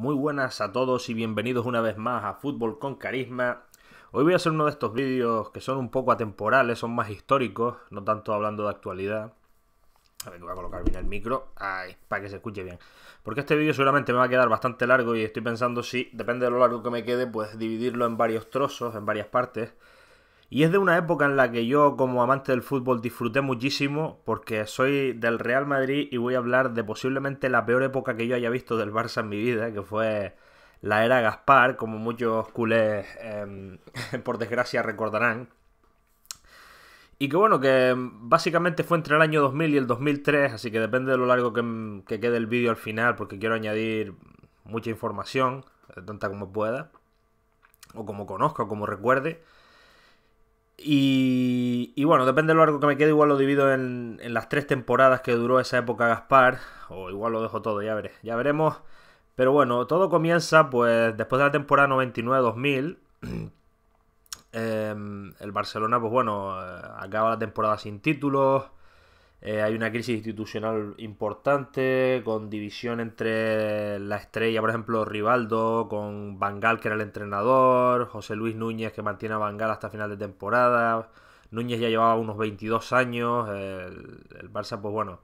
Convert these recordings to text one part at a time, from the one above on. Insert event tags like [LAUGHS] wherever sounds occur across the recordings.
Muy buenas a todos y bienvenidos una vez más a Fútbol con Carisma. Hoy voy a hacer uno de estos vídeos que son un poco atemporales, son más históricos, no tanto hablando de actualidad. A ver que voy a colocar bien el micro, para que se escuche bien. Porque este vídeo seguramente me va a quedar bastante largo y estoy pensando si, depende de lo largo que me quede, pues dividirlo en varios trozos, en varias partes. Y es de una época en la que yo como amante del fútbol disfruté muchísimo porque soy del Real Madrid y voy a hablar de posiblemente la peor época que yo haya visto del Barça en mi vida, que fue la era Gaspar, como muchos culés em, [LAUGHS] por desgracia recordarán. Y que bueno, que básicamente fue entre el año 2000 y el 2003, así que depende de lo largo que, que quede el vídeo al final, porque quiero añadir mucha información, eh, tanta como pueda, o como conozca, o como recuerde. Y, bueno, depende de lo largo que me quede, igual lo divido en, en, las tres temporadas que duró esa época Gaspar, o igual lo dejo todo, ya veré, ya veremos. Pero bueno, todo comienza pues después de la temporada 99-2000. [CLEARS THROAT] Em, el Barcelona, pues bueno, eh, acaba la temporada sin títulos, eh, hay una crisis institucional importante, con división entre la estrella, por ejemplo, Rivaldo, con Bangal, que era el entrenador, José Luis Núñez, que mantiene a Bangal hasta final de temporada. Núñez ya llevaba unos 22 años, el Barça, pues bueno,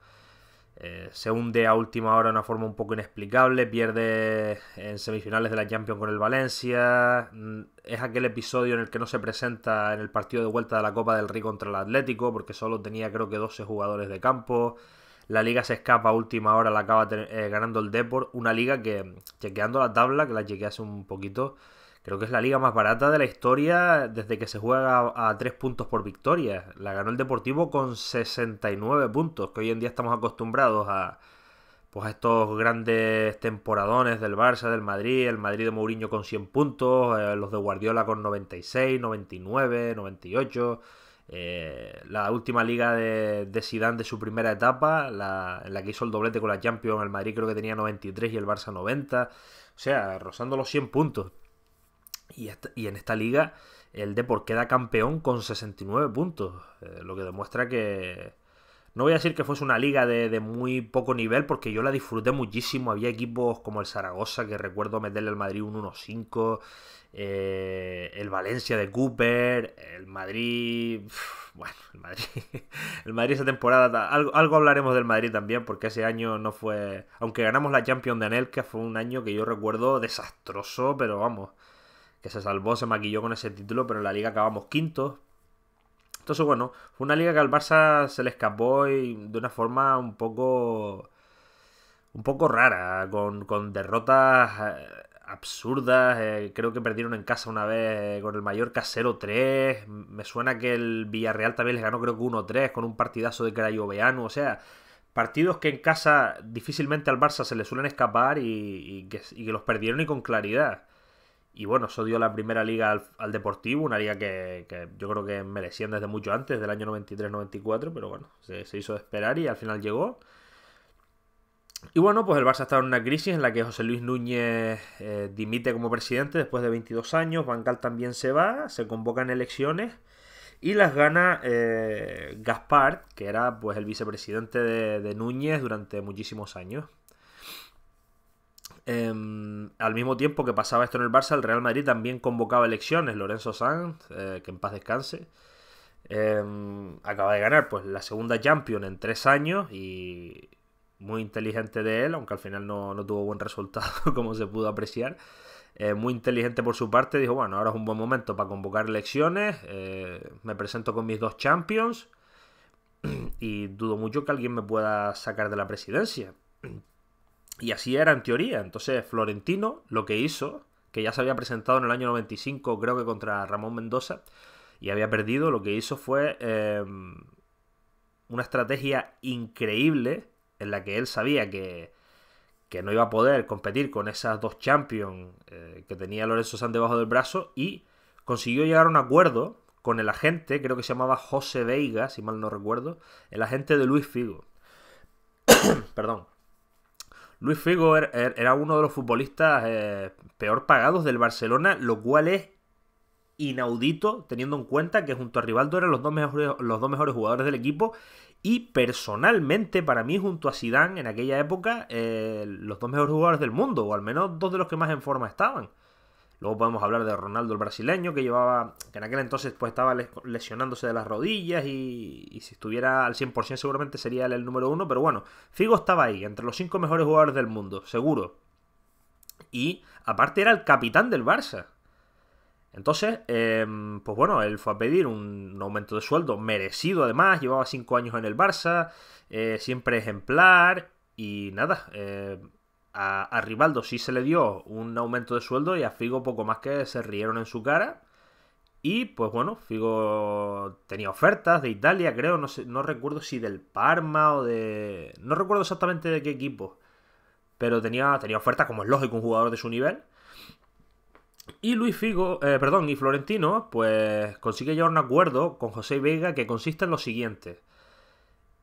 eh, se hunde a última hora de una forma un poco inexplicable, pierde en semifinales de la Champions con el Valencia, mm, es aquel episodio en el que no se presenta en el partido de vuelta de la Copa del Rey contra el Atlético, porque solo tenía creo que 12 jugadores de campo, la liga se escapa a última hora, la acaba eh, ganando el Deport, una liga que chequeando la tabla, que la chequeé hace un poquito, Creo que es la liga más barata de la historia desde que se juega a, 3 puntos por victoria. La ganó el Deportivo con 69 puntos, que hoy en día estamos acostumbrados a, pues, a estos grandes temporadones del Barça, del Madrid, el Madrid de Mourinho con 100 puntos, eh, los de Guardiola con 96, 99, 98. la última liga de, de de su primera etapa, la, en la que hizo el doblete con la Champions, el Madrid creo que tenía 93 y el Barça 90. O sea, rozando los 100 puntos. Y, en esta liga el Depor queda campeón con 69 puntos, eh, lo que demuestra que... No voy a decir que fuese una liga de, muy poco nivel, porque yo la disfruté muchísimo. Había equipos como el Zaragoza, que recuerdo meterle al Madrid un 1-5, eh, el Valencia de Cooper, el Madrid... bueno, el Madrid, [LAUGHS] el Madrid esa temporada... Algo, algo, hablaremos del Madrid también, porque ese año no fue... Aunque ganamos la Champions de que fue un año que yo recuerdo desastroso, pero vamos, se salvó, se maquilló con ese título, pero en la liga acabamos quintos. Entonces, bueno, fue una liga que al Barça se le escapó y de una forma un poco. un poco rara, con, derrotas eh, absurdas. Eh, creo que perdieron en casa una vez eh, con el Mallorca casero 3 Me suena que el Villarreal también les ganó, creo que 1-3, con un partidazo de Veano. O sea, partidos que en casa difícilmente al Barça se le suelen escapar y que los perdieron y con claridad. Y bueno, eso dio la primera liga al, Deportivo, una liga que, yo creo que merecían desde mucho antes, del año 93-94, pero bueno, se, se, hizo esperar y al final llegó. Y bueno, pues el Barça está en una crisis en la que José Luis Núñez eh, dimite como presidente después de 22 años, Bancal también se va, se convocan elecciones y las gana eh, Gaspar, que era pues el vicepresidente de Núñez durante muchísimos años. Em, al mismo tiempo que pasaba esto en el Barça, el Real Madrid también convocaba elecciones. Lorenzo Sanz, eh, que en paz descanse, em, acaba de ganar pues la segunda champion en tres años y muy inteligente de él, aunque al final no, no tuvo buen resultado [LAUGHS] como se pudo apreciar. Eh, muy inteligente por su parte, dijo, bueno, ahora es un buen momento para convocar elecciones, eh, me presento con mis dos Champions [CLEARS THROAT] y dudo mucho que alguien me pueda sacar de la presidencia [CLEARS THROAT] Y así era en teoría. Entonces Florentino lo que hizo, que ya se había presentado en el año 95 creo que contra Ramón Mendoza, y había perdido, lo que hizo fue em, una estrategia increíble en la que él sabía que, que no iba a poder competir con esas dos champions eh, que tenía Lorenzo Sanz debajo del brazo y consiguió llegar a un acuerdo con el agente, creo que se llamaba José Veiga, si mal no recuerdo, el agente de Luis Figo. [COUGHS] Perdón. Luis Figo er, er, era uno de los futbolistas eh, peor pagados del Barcelona, lo cual es inaudito teniendo en cuenta que junto a Rivaldo eran los dos mejores, los dos mejores jugadores del equipo y personalmente para mí junto a Sidán en aquella época eh, los dos mejores jugadores del mundo o al menos dos de los que más en forma estaban. Luego podemos hablar de Ronaldo el brasileño, que llevaba, que en aquel entonces pues estaba lesionándose de las rodillas y, si estuviera al 100% seguramente sería el número uno, pero bueno, Figo estaba ahí, entre los cinco mejores jugadores del mundo, seguro. Y aparte era el capitán del Barça. Entonces, em, pues bueno, él fue a pedir un aumento de sueldo merecido además, llevaba cinco años en el Barça, eh, siempre ejemplar y nada. Eh, a, Rivaldo sí se le dio un aumento de sueldo y a Figo poco más que se rieron en su cara. Y pues bueno, Figo tenía ofertas de Italia, creo, no, no recuerdo si del Parma o de... No recuerdo exactamente de qué equipo, pero tenía, tenía ofertas como es lógico un jugador de su nivel. Y Luis Figo, eh, perdón, y Florentino, pues consigue llegar un acuerdo con José Vega que consiste en lo siguiente.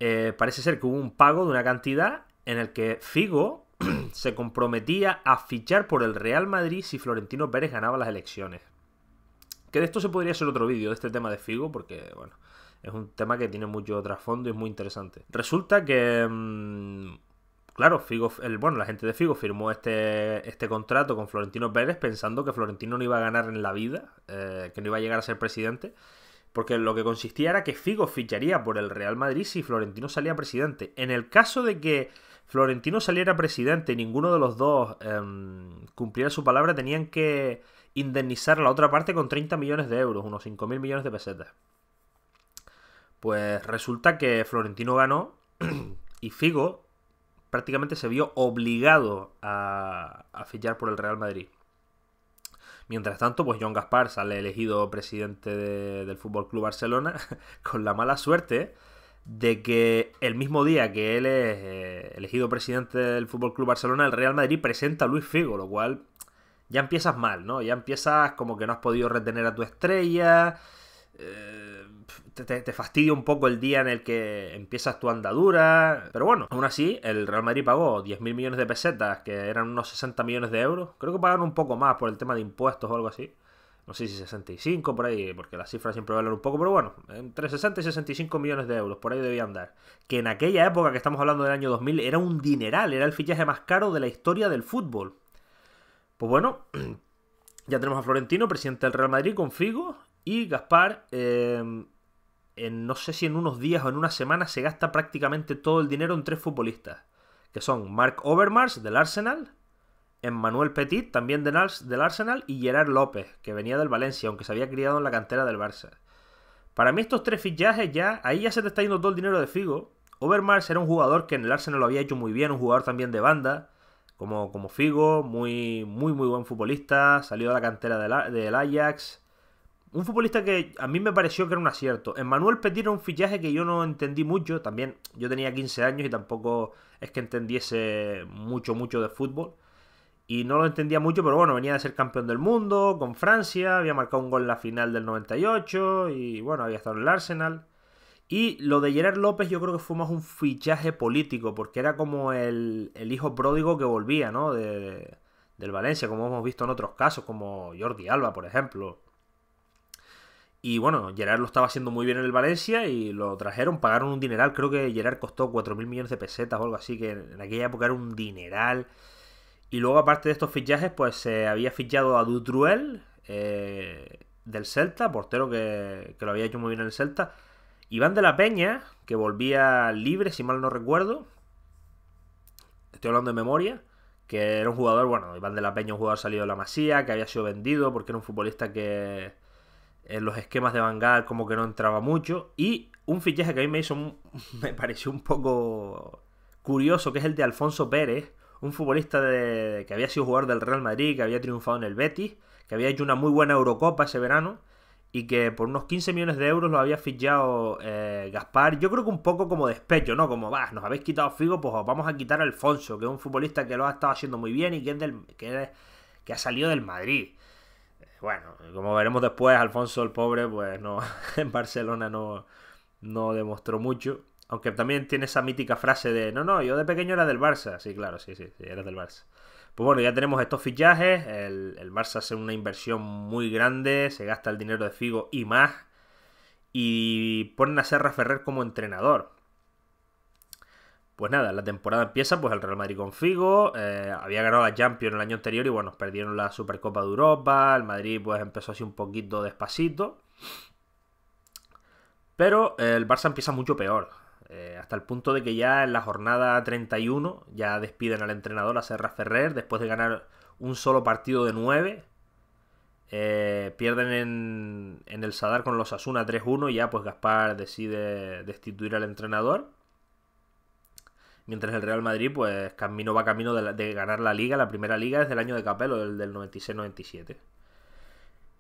Eh, parece ser que hubo un pago de una cantidad en el que Figo [CLEARS THROAT] se comprometía a fichar por el Real Madrid si Florentino Pérez ganaba las elecciones. Que de esto se podría hacer otro vídeo, de este tema de Figo, porque, bueno, es un tema que tiene mucho trasfondo y es muy interesante. Resulta que. Mm, claro, Figo, el, bueno, la gente de Figo firmó este, este contrato con Florentino Pérez pensando que Florentino no iba a ganar en la vida, eh, que no iba a llegar a ser presidente, porque lo que consistía era que Figo ficharía por el Real Madrid si Florentino salía presidente. En el caso de que Florentino saliera presidente y ninguno de los dos em, cumpliera su palabra, tenían que indemnizar a la otra parte con 30 millones de euros, unos 5.000 millones de pesetas. Pues resulta que Florentino ganó [CLEARS THROAT] y Figo prácticamente se vio obligado a, fichar por el Real Madrid. Mientras tanto, pues John Gaspar sale elegido presidente del Fútbol Club Barcelona [LAUGHS] con la mala suerte de que el mismo día que él es eh, elegido presidente del Fútbol Club Barcelona, el Real Madrid presenta a Luis Figo, lo cual ya empiezas mal, ¿no? Ya empiezas como que no has podido retener a tu estrella. Eh, te, te, fastidia un poco el día en el que empiezas tu andadura. Pero bueno, aún así, el Real Madrid pagó 10.000 millones de pesetas, que eran unos 60 millones de euros. Creo que pagaron un poco más por el tema de impuestos o algo así no sé si 65 por ahí, porque las cifras siempre valen un poco, pero bueno, entre 60 y 65 millones de euros, por ahí debía andar. Que en aquella época que estamos hablando del año 2000 era un dineral, era el fichaje más caro de la historia del fútbol. Pues bueno, [CLEARS THROAT] ya tenemos a Florentino, presidente del Real Madrid, con Figo y Gaspar. Em, en, no sé si en unos días o en una semana se gasta prácticamente todo el dinero en tres futbolistas, que son Mark Overmars del Arsenal, Emmanuel Petit, también del, Arsenal, y Gerard López, que venía del Valencia, aunque se había criado en la cantera del Barça. Para mí estos tres fichajes ya, ahí ya se te está yendo todo el dinero de Figo. Overmars era un jugador que en el Arsenal lo había hecho muy bien, un jugador también de banda, como, como Figo, muy, muy, muy buen futbolista, salió de la cantera del, del Ajax. Un futbolista que a mí me pareció que era un acierto. Emmanuel Petit era un fichaje que yo no entendí mucho, también yo tenía 15 años y tampoco es que entendiese mucho, mucho de fútbol y no lo entendía mucho, pero bueno, venía de ser campeón del mundo con Francia, había marcado un gol en la final del 98 y bueno, había estado en el Arsenal. Y lo de Gerard López yo creo que fue más un fichaje político, porque era como el, el hijo pródigo que volvía, ¿no? De, del Valencia, como hemos visto en otros casos, como Jordi Alba, por ejemplo. Y bueno, Gerard lo estaba haciendo muy bien en el Valencia y lo trajeron, pagaron un dineral, creo que Gerard costó 4.000 millones de pesetas o algo así, que en aquella época era un dineral. Y luego, aparte de estos fichajes, pues se había fichado a Dutruel eh, del Celta, portero que, lo había hecho muy bien en el Celta. Iván de la Peña, que volvía libre, si mal no recuerdo. Estoy hablando de memoria. Que era un jugador, bueno, Iván de la Peña, un jugador salido de la Masía, que había sido vendido porque era un futbolista que en los esquemas de vanguard como que no entraba mucho. Y un fichaje que a mí me hizo, [LAUGHS] me pareció un poco curioso, que es el de Alfonso Pérez un futbolista que había sido jugador del Real Madrid, que había triunfado en el Betis, que había hecho una muy buena Eurocopa ese verano y que por unos 15 millones de euros lo había fichado eh, Gaspar. Yo creo que un poco como despecho, ¿no? Como, va, nos habéis quitado Figo, pues os vamos a quitar a Alfonso, que es un futbolista que lo ha estado haciendo muy bien y que, del, que ha salido del Madrid. Eh, bueno, como veremos después, Alfonso el pobre, pues no, [LAUGHS] en Barcelona no, no demostró mucho. Aunque también tiene esa mítica frase de, no, no, yo de pequeño era del Barça. Sí, claro, sí, sí, sí del Barça. Pues bueno, ya tenemos estos fichajes, el, el Barça hace una inversión muy grande, se gasta el dinero de Figo y más, y ponen a Serra Ferrer como entrenador. Pues nada, la temporada empieza, pues el Real Madrid con Figo, eh, había ganado la Champions el año anterior y bueno, perdieron la Supercopa de Europa, el Madrid pues empezó así un poquito despacito, pero el Barça empieza mucho peor. Eh, hasta el punto de que ya en la jornada 31 ya despiden al entrenador, a Serra Ferrer, después de ganar un solo partido de 9. Eh, pierden en, el Sadar con los Asuna 3-1 y ya pues Gaspar decide destituir al entrenador. Mientras el Real Madrid pues camino va camino de, ganar la liga, la primera liga desde el año de Capello, el del 96-97.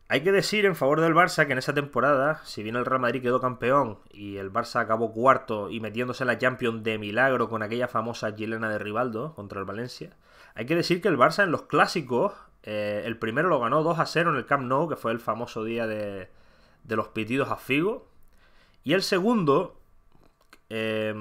Hay que decir en favor del Barça que en esa temporada, si bien el Real Madrid quedó campeón y el Barça acabó cuarto y metiéndose en la Champions de milagro con aquella famosa Gilena de Rivaldo contra el Valencia, hay que decir que el Barça en los clásicos, eh, el primero lo ganó 2 a 0 en el Camp Nou, que fue el famoso día de, los pitidos a Figo, y el segundo eh,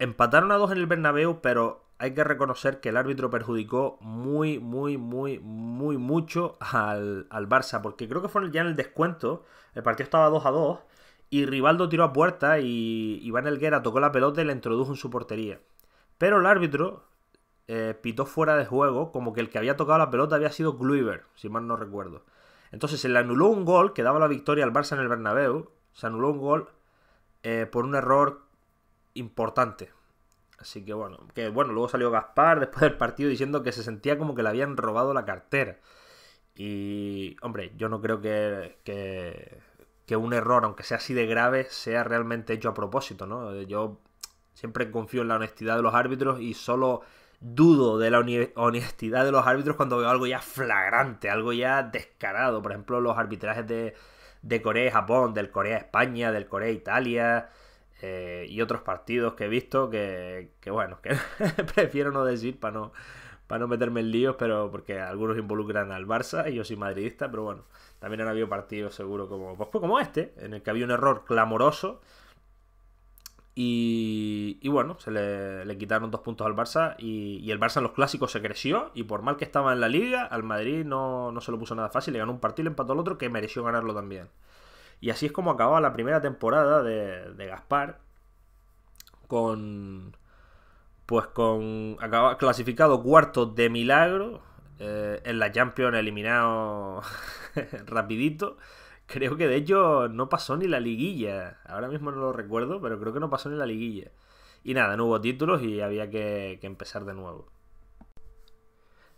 empataron a 2 en el Bernabéu, pero hay que reconocer que el árbitro perjudicó muy, muy, muy, muy mucho al, al Barça, porque creo que fue ya en el descuento, el partido estaba 2 a 2, y Rivaldo tiró a puerta y Iván Elguera tocó la pelota y la introdujo en su portería. Pero el árbitro eh, pitó fuera de juego, como que el que había tocado la pelota había sido Kluivert, si mal no recuerdo. Entonces se le anuló un gol que daba la victoria al Barça en el Bernabéu, se anuló un gol eh, por un error importante, Así que bueno, que bueno, luego salió Gaspar después del partido diciendo que se sentía como que le habían robado la cartera. Y hombre, yo no creo que, que, un error, aunque sea así de grave, sea realmente hecho a propósito, ¿no? Eh, yo siempre confío en la honestidad de los árbitros y solo dudo de la honestidad de los árbitros cuando veo algo ya flagrante, algo ya descarado. Por ejemplo, los arbitrajes de, de Corea y Japón, del Corea España, del Corea Italia. Eh, y otros partidos que he visto que, que bueno, que [LAUGHS] prefiero no decir para no, para no meterme en líos, pero porque algunos involucran al Barça y yo soy madridista, pero bueno, también han habido partidos seguro como, pues, pues, como este, en el que había un error clamoroso. Y, y bueno, se le, le, quitaron dos puntos al Barça y, el Barça en los clásicos se creció y por mal que estaba en la liga, al Madrid no, no se lo puso nada fácil, le ganó un partido, le empató al otro que mereció ganarlo también. Y así es como acababa la primera temporada de, Gaspar con... Pues con... Acaba, clasificado cuarto de milagro. Eh, en la Champions eliminado [LAUGHS] rapidito. Creo que de hecho no pasó ni la liguilla. Ahora mismo no lo recuerdo, pero creo que no pasó ni la liguilla. Y nada, no hubo títulos y había que, que empezar de nuevo.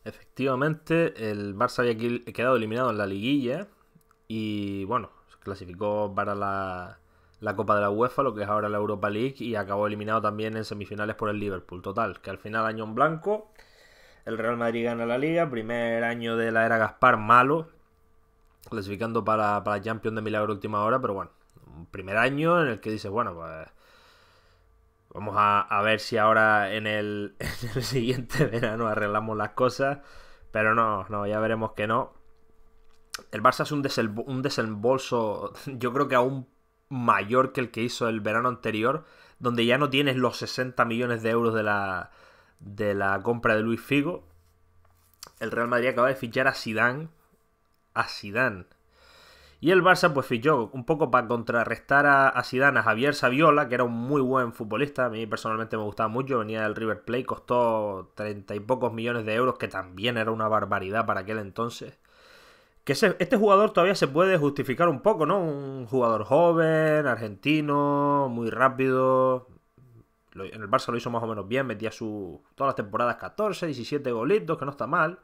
Efectivamente, el Barça había quedado eliminado en la liguilla. Y bueno, clasificó para la, Copa de la UEFA, lo que es ahora la Europa League, y acabó eliminado también en semifinales por el Liverpool. Total, que al final año en blanco, el Real Madrid gana la liga, primer año de la era Gaspar malo, clasificando para, para Champions de Milagro última hora, pero bueno, un primer año en el que dices, bueno, pues vamos a, a ver si ahora en el, [LAUGHS] en el siguiente verano arreglamos las cosas, pero no, no, ya veremos que no el Barça es un, desembolso, [LAUGHS] yo creo que aún mayor que el que hizo el verano anterior, donde ya no tienes los 60 millones de euros de la, de la compra de Luis Figo. El Real Madrid acaba de fichar a Sidán. A Sidán. Y el Barça pues fichó un poco para contrarrestar a Sidán a, a Javier Saviola, que era un muy buen futbolista. A mí personalmente me gustaba mucho, venía del River Plate, costó treinta y pocos millones de euros, que también era una barbaridad para aquel entonces que este jugador todavía se puede justificar un poco, ¿no? Un jugador joven, argentino, muy rápido. en el Barça lo hizo más o menos bien, metía su, todas las temporadas 14, 17 golitos, que no está mal.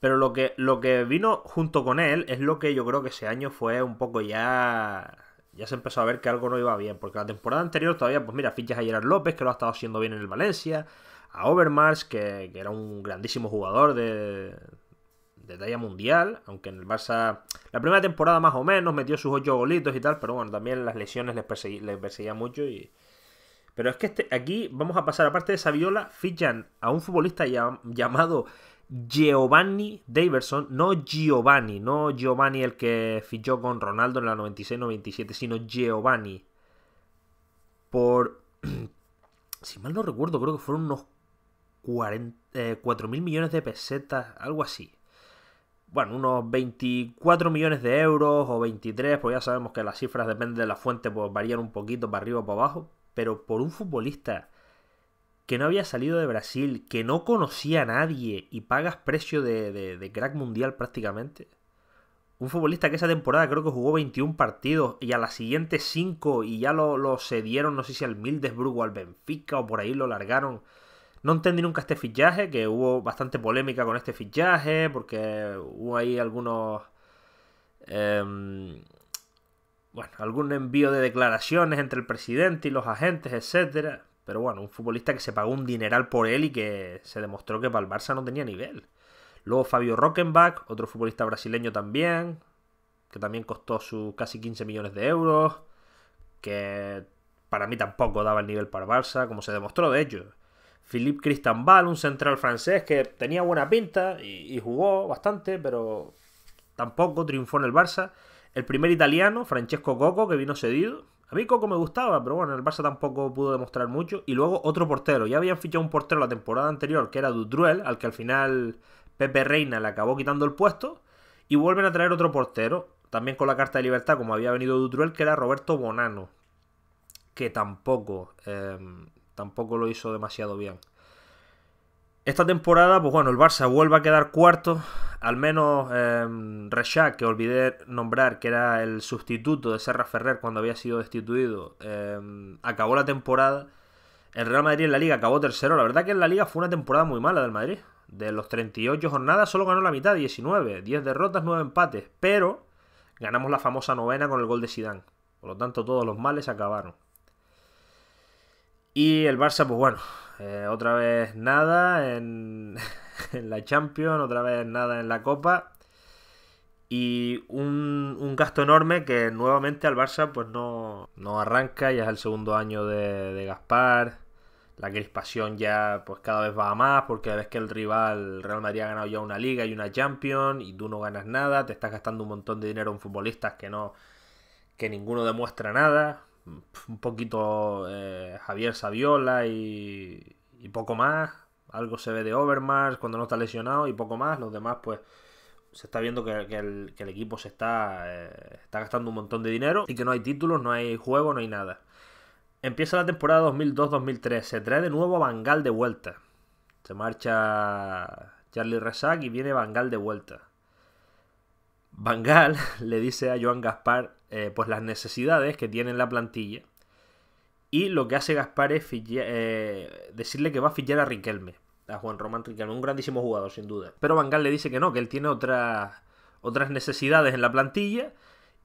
Pero lo que, lo que vino junto con él es lo que yo creo que ese año fue un poco ya... Ya se empezó a ver que algo no iba bien, porque la temporada anterior todavía, pues mira, fichas a Gerard López, que lo ha estado haciendo bien en el Valencia, a Overmars, que era un grandísimo jugador de, de talla mundial, aunque en el Barça la primera temporada más o menos metió sus ocho golitos y tal, pero bueno, también las lesiones les, perseguían mucho y... Pero es que este, aquí vamos a pasar, aparte de Saviola, fichan a un futbolista llamado Giovanni Daverson, no Giovanni, no Giovanni el que fichó con Ronaldo en la 96-97, sino Giovanni. Por, [CLEARS THROAT] si mal no recuerdo, creo que fueron unos 4.000 eh, mil millones de pesetas, algo así bueno, unos 24 millones de euros o 23, pues ya sabemos que las cifras dependen de la fuente, pues varían un poquito para arriba o para abajo, pero por un futbolista que no había salido de Brasil, que no conocía a nadie y pagas precio de, crack mundial prácticamente. Un futbolista que esa temporada creo que jugó 21 partidos y a la siguiente 5 y ya lo, lo cedieron, no sé si al Mildesburg o al Benfica o por ahí lo largaron no entendí nunca este fichaje, que hubo bastante polémica con este fichaje, porque hubo ahí algunos... Em, bueno, algún envío de declaraciones entre el presidente y los agentes, etcétera. Pero bueno, un futbolista que se pagó un dineral por él y que se demostró que para el Barça no tenía nivel. Luego Fabio Rockenbach, otro futbolista brasileño también, que también costó sus casi 15 millones de euros, que para mí tampoco daba el nivel para el Barça, como se demostró de hecho. Philippe Christian un central francés que tenía buena pinta y, jugó bastante, pero tampoco triunfó en el Barça. El primer italiano, Francesco Coco, que vino cedido. A mí Coco me gustaba, pero bueno, el Barça tampoco pudo demostrar mucho. Y luego otro portero. Ya habían fichado un portero la temporada anterior, que era Dutruel, al que al final Pepe Reina le acabó quitando el puesto. Y vuelven a traer otro portero, también con la carta de libertad, como había venido Dutruel, que era Roberto Bonano. Que tampoco em, tampoco lo hizo demasiado bien. Esta temporada, pues bueno, el Barça vuelve a quedar cuarto. Al menos eh, que olvidé nombrar, que era el sustituto de Serra Ferrer cuando había sido destituido, em, acabó la temporada. El Real Madrid en la liga acabó tercero. La verdad que en la liga fue una temporada muy mala del Madrid. De los 38 jornadas solo ganó la mitad, 19. 10 derrotas, 9 empates. Pero ganamos la famosa novena con el gol de Sidán. Por lo tanto, todos los males acabaron. Y el Barça, pues bueno, eh, otra vez nada [LAUGHS] en, la Champions, otra vez nada en la Copa. Y un, gasto enorme que nuevamente al Barça pues no, arranca, ya es el segundo año de, Gaspar. La crispación ya pues cada vez va más porque ves que el rival Real Madrid ha ganado ya una liga y una Champions y tú no ganas nada, te estás gastando un montón de dinero en futbolistas que no que ninguno demuestra nada un poquito eh, Javier Saviola y, y poco más. Algo se ve de Overmars cuando no está lesionado y poco más. Los demás, pues, se está viendo que, el, equipo se está, eh, está gastando un montón de dinero y que no hay títulos, no hay juego, no hay nada. Empieza la temporada 2002-2003. Se trae de nuevo a Bangal de vuelta. Se marcha Charlie Resac y viene Bangal de vuelta. Bangal [LAUGHS] le dice a Joan Gaspar eh, pues las necesidades que tiene la plantilla. Y lo que hace Gaspar es eh, decirle que va a fichar a Riquelme, a Juan Román Riquelme, un grandísimo jugador sin duda. Pero Van le dice que no, que él tiene otras, otras necesidades en la plantilla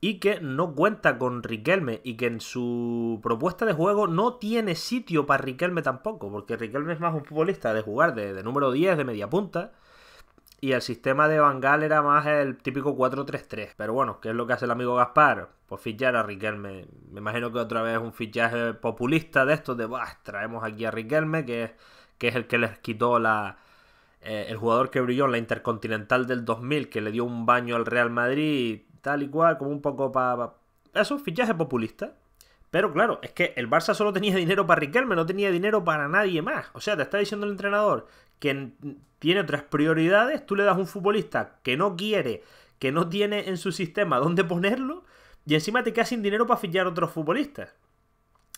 y que no cuenta con Riquelme y que en su propuesta de juego no tiene sitio para Riquelme tampoco, porque Riquelme es más un futbolista de jugar de, de número 10, de media punta, y el sistema de Bangal era más el típico 4-3-3. Pero bueno, ¿qué es lo que hace el amigo Gaspar? Pues fichar a Riquelme. Me imagino que otra vez un fichaje populista de estos de, bah, traemos aquí a Riquelme, que es, que es el que les quitó la... Eh, el jugador que brilló en la Intercontinental del 2000, que le dio un baño al Real Madrid, tal y cual, como un poco para... eso, fichaje populista. Pero claro, es que el Barça solo tenía dinero para Riquelme, no tenía dinero para nadie más. O sea, te está diciendo el entrenador que tiene otras prioridades, tú le das un futbolista que no quiere, que no tiene en su sistema dónde ponerlo, y encima te quedas sin dinero para fichar otros futbolistas.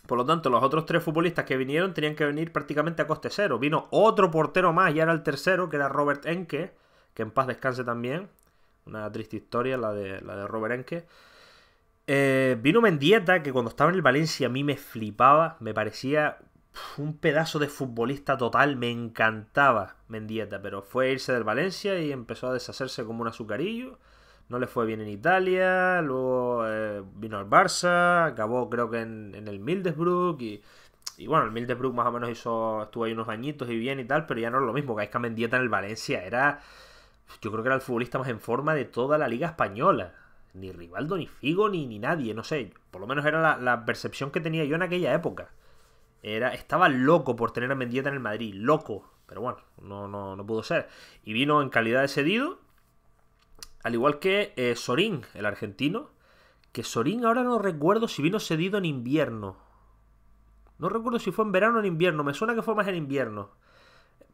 Por lo tanto, los otros tres futbolistas que vinieron tenían que venir prácticamente a coste cero. Vino otro portero más, y era el tercero, que era Robert Enke, que en paz descanse también. Una triste historia la de, la de Robert Enke. Eh, vino Mendieta, que cuando estaba en el Valencia a mí me flipaba, me parecía un pedazo de futbolista total, me encantaba Mendieta, pero fue a irse del Valencia y empezó a deshacerse como un azucarillo. No le fue bien en Italia, luego eh, vino al Barça, acabó creo que en, el Mildesbrook y, bueno, el Mildesbrook más o menos hizo, estuvo ahí unos añitos y bien y tal, pero ya no es lo mismo, que es que Mendieta en el Valencia era, yo creo que era el futbolista más en forma de toda la liga española ni Rivaldo, ni Figo, ni, ni nadie, no sé. Por lo menos era la, percepción que tenía yo en aquella época. Era, estaba loco por tener a Mendieta en el Madrid, loco. Pero bueno, no, no, no pudo ser. Y vino en calidad de cedido, al igual que eh, Sorín, el argentino. Que Sorín ahora no recuerdo si vino cedido en invierno. No recuerdo si fue en verano o en invierno. Me suena que fue más en invierno.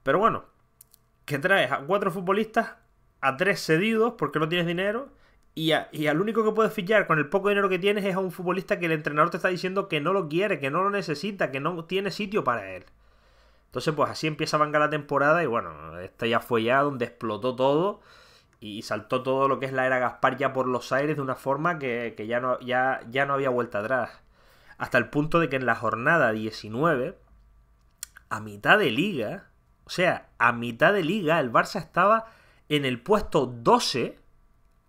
Pero bueno, que traes a cuatro futbolistas, a tres cedidos porque no tienes dinero y, al único que puedes fichar con el poco dinero que tienes es a un futbolista que el entrenador te está diciendo que no lo quiere, que no lo necesita, que no tiene sitio para él. Entonces, pues así empieza Vanga la temporada y bueno, esto ya fue ya donde explotó todo y saltó todo lo que es la era Gaspar ya por los aires de una forma que, ya, no, ya, ya no había vuelta atrás. Hasta el punto de que en la jornada 19, a mitad de liga, o sea, a mitad de liga, el Barça estaba en el puesto 12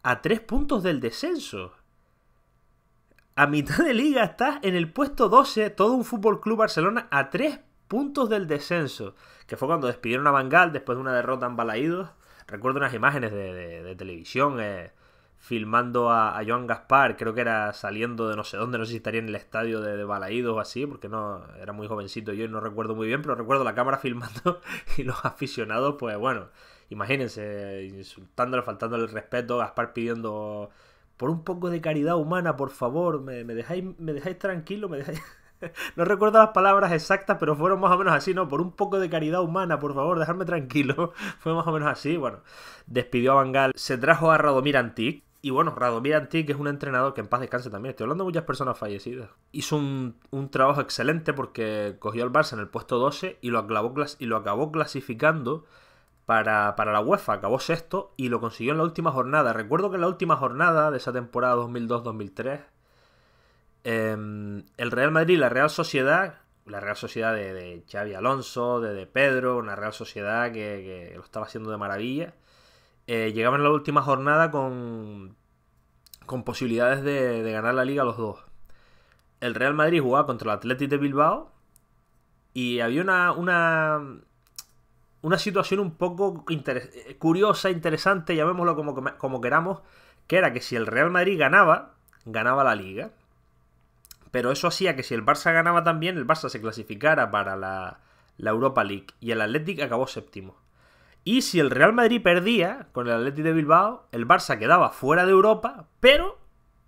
a tres puntos del descenso. A mitad de liga está en el puesto 12, todo un Fútbol Club Barcelona a tres puntos del descenso. Que fue cuando despidieron a Bangal después de una derrota en Balaídos. Recuerdo unas imágenes de, televisión eh, filmando a, Joan Gaspar, creo que era saliendo de no sé dónde, no sé si estaría en el estadio de, de Balaídos o así, porque no era muy jovencito yo y no recuerdo muy bien, pero recuerdo la cámara [LAUGHS] filmando y los aficionados, pues bueno, Imagínense, insultándole, faltándole el respeto, Gaspar pidiendo por un poco de caridad humana, por favor, me, dejáis, me dejáis tranquilo, me dejáis... [LAUGHS] No recuerdo las palabras exactas, pero fueron más o menos así, ¿no? Por un poco de caridad humana, por favor, dejadme tranquilo. [LAUGHS] Fue más o menos así, bueno. Despidió a Bangal, se trajo a Radomir Antic. Y bueno, Radomir Antic es un entrenador que en paz descanse también. Estoy hablando de muchas personas fallecidas. Hizo un, trabajo excelente porque cogió al Barça en el puesto 12 y lo, y lo acabó clasificando para, para la UEFA, acabó sexto y lo consiguió en la última jornada. Recuerdo que en la última jornada de esa temporada 2002-2003, em, el Real Madrid, y la Real Sociedad, la Real Sociedad de, Xavi Alonso, de, Pedro, una Real Sociedad que, lo estaba haciendo de maravilla, eh, llegaban en la última jornada con, con posibilidades de, de ganar la liga los dos. El Real Madrid jugaba contra el Atlético de Bilbao y había una, una una situación un poco eh, curiosa, interesante, llamémoslo como, queramos, que era que si el Real Madrid ganaba, ganaba la liga. Pero eso hacía que si el Barça ganaba también, el Barça se clasificara para la, Europa League y el Athletic acabó séptimo. Y si el Real Madrid perdía con el Athletic de Bilbao, el Barça quedaba fuera de Europa, pero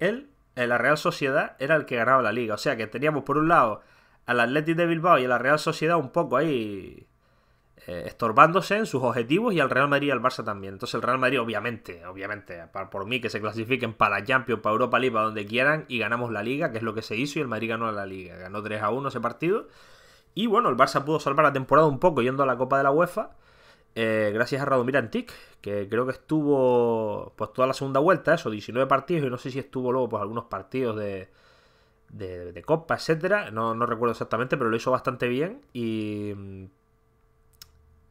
él, la Real Sociedad era el que ganaba la liga. O sea que teníamos por un lado al Athletic de Bilbao y a la Real Sociedad un poco ahí eh, estorbándose en sus objetivos y al Real Madrid y al Barça también. Entonces el Real Madrid, obviamente, obviamente, por mí que se clasifiquen para Champions, para Europa League, para donde quieran y ganamos la Liga, que es lo que se hizo y el Madrid ganó la Liga. Ganó 3 a 1 ese partido. Y bueno, el Barça pudo salvar la temporada un poco yendo a la Copa de la UEFA. Eh, gracias a Radomir Antic, que creo que estuvo pues toda la segunda vuelta, eso, 19 partidos, y no sé si estuvo luego pues algunos partidos de, de, de Copa, etcétera, no, no, recuerdo exactamente, pero lo hizo bastante bien y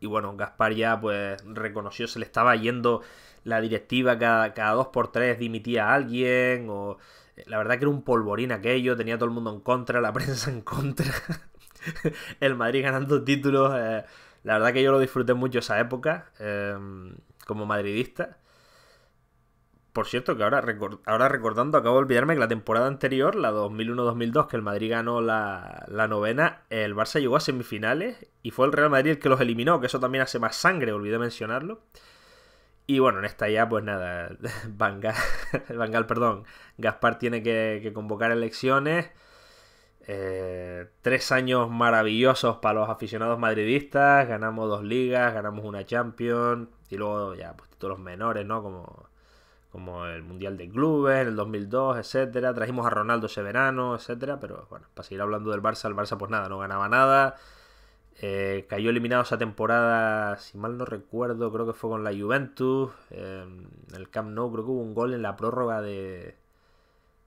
y bueno, Gaspar ya pues reconoció, se le estaba yendo la directiva, cada, cada dos por tres dimitía a alguien, o eh, la verdad que era un polvorín aquello, tenía todo el mundo en contra, la [LAUGHS] prensa en contra, [LAUGHS] el Madrid ganando títulos, eh, la verdad que yo lo disfruté mucho esa época eh, como madridista. Por cierto, que ahora, ahora recordando, acabo de olvidarme que la temporada anterior, la 2001-2002, que el Madrid ganó la, novena, el Barça llegó a semifinales y fue el Real Madrid el que los eliminó, que eso también hace más sangre, olvidé mencionarlo. Y bueno, en esta ya, pues nada, Bangal, [LAUGHS] [LAUGHS] Bangal perdón, Gaspar tiene que, convocar elecciones. Eh, tres años maravillosos para los aficionados madridistas. Ganamos dos ligas, ganamos una Champions y luego ya pues, los menores, ¿no? Como como el Mundial de Clubes en el 2002, etcétera. Trajimos a Ronaldo ese verano, etcétera. Pero bueno, para seguir hablando del Barça, el Barça pues nada, no ganaba nada. Eh, cayó eliminado esa temporada, si mal no recuerdo, creo que fue con la Juventus. Eh, en el Camp Nou creo que hubo un gol en la prórroga de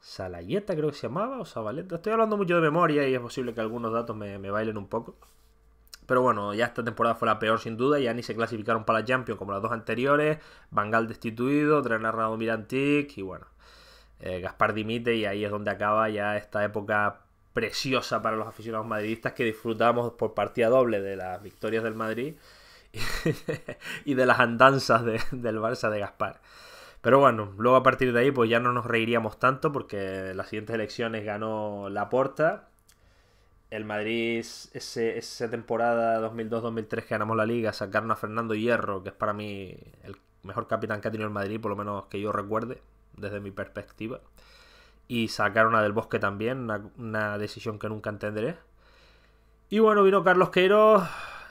Salayeta, creo que se llamaba, o Zabaleta. Estoy hablando mucho de memoria y es posible que algunos datos me, me bailen un poco. Pero bueno, ya esta temporada fue la peor sin duda. Ya ni se clasificaron para la Champions como las dos anteriores. Vangal destituido, Trenarrado Mirantic y bueno. Eh, Gaspar dimite y ahí es donde acaba ya esta época preciosa para los aficionados madridistas que disfrutamos por partida doble de las victorias del Madrid [LAUGHS] y de las andanzas del Barça de Gaspar. Pero bueno, luego a partir de ahí pues ya no nos reiríamos tanto porque las siguientes elecciones ganó la Laporta el Madrid, ese, esa temporada 2002-2003 que ganamos la liga, sacaron a Fernando Hierro, que es para mí el mejor capitán que ha tenido el Madrid, por lo menos que yo recuerde, desde mi perspectiva. Y sacaron a Del Bosque también, una, decisión que nunca entenderé. Y bueno, vino Carlos Queiroz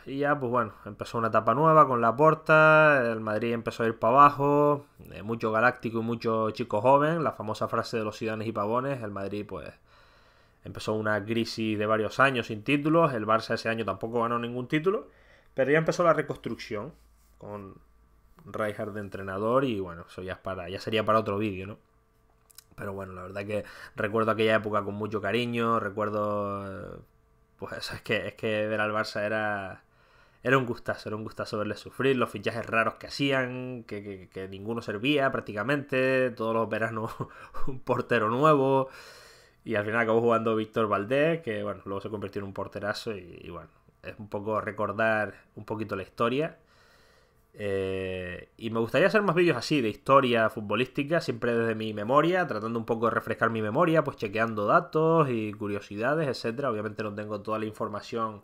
y ya, pues bueno, empezó una etapa nueva con la puerta el Madrid empezó a ir para abajo, eh, mucho galáctico y mucho chico joven, la famosa frase de los ciudadanos y pavones, el Madrid pues Empezó una crisis de varios años sin títulos, el Barça ese año tampoco ganó ningún título, pero ya empezó la reconstrucción con Rijkaard de entrenador y bueno, eso ya, para, ya sería para otro vídeo, ¿no? Pero bueno, la verdad que recuerdo aquella época con mucho cariño, recuerdo... Eh, pues es que, es que ver al Barça era... Era un gustazo, era un gustazo verles sufrir, los fichajes raros que hacían, que, que, que ninguno servía prácticamente, todos los veranos [LAUGHS] un portero nuevo, y al final acabó jugando Víctor Valdés, que bueno, luego se convirtió en un porterazo y, bueno, es un poco recordar un poquito la historia. Eh, y me gustaría hacer más vídeos así de historia futbolística, siempre desde mi memoria, tratando un poco de refrescar mi memoria, pues chequeando datos y curiosidades, etcétera. Obviamente no tengo toda la información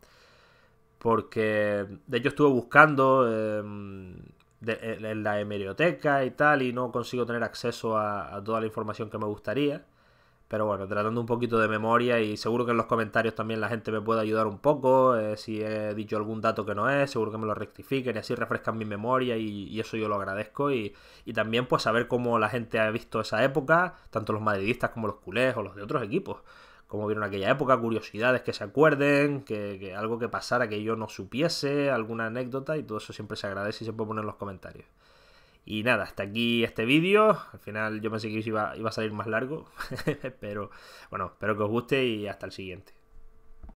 porque de hecho estuve buscando em, en la hemeroteca y tal y no consigo tener acceso a toda la información que me gustaría. Pero bueno, tratando un poquito de memoria y seguro que en los comentarios también la gente me puede ayudar un poco. Eh, si he dicho algún dato que no es, seguro que me lo rectifiquen y así refrescan mi memoria y, eso yo lo agradezco. Y, y, también pues saber cómo la gente ha visto esa época, tanto los madridistas como los culés o los de otros equipos. Cómo vieron aquella época, curiosidades que se acuerden, que, que algo que pasara que yo no supiese, alguna anécdota y todo eso siempre se agradece y se puede poner en los comentarios. Y nada, hasta aquí este vídeo. Al final yo pensé que iba, iba a salir más largo, [LAUGHS] pero bueno, espero que os guste y hasta el siguiente.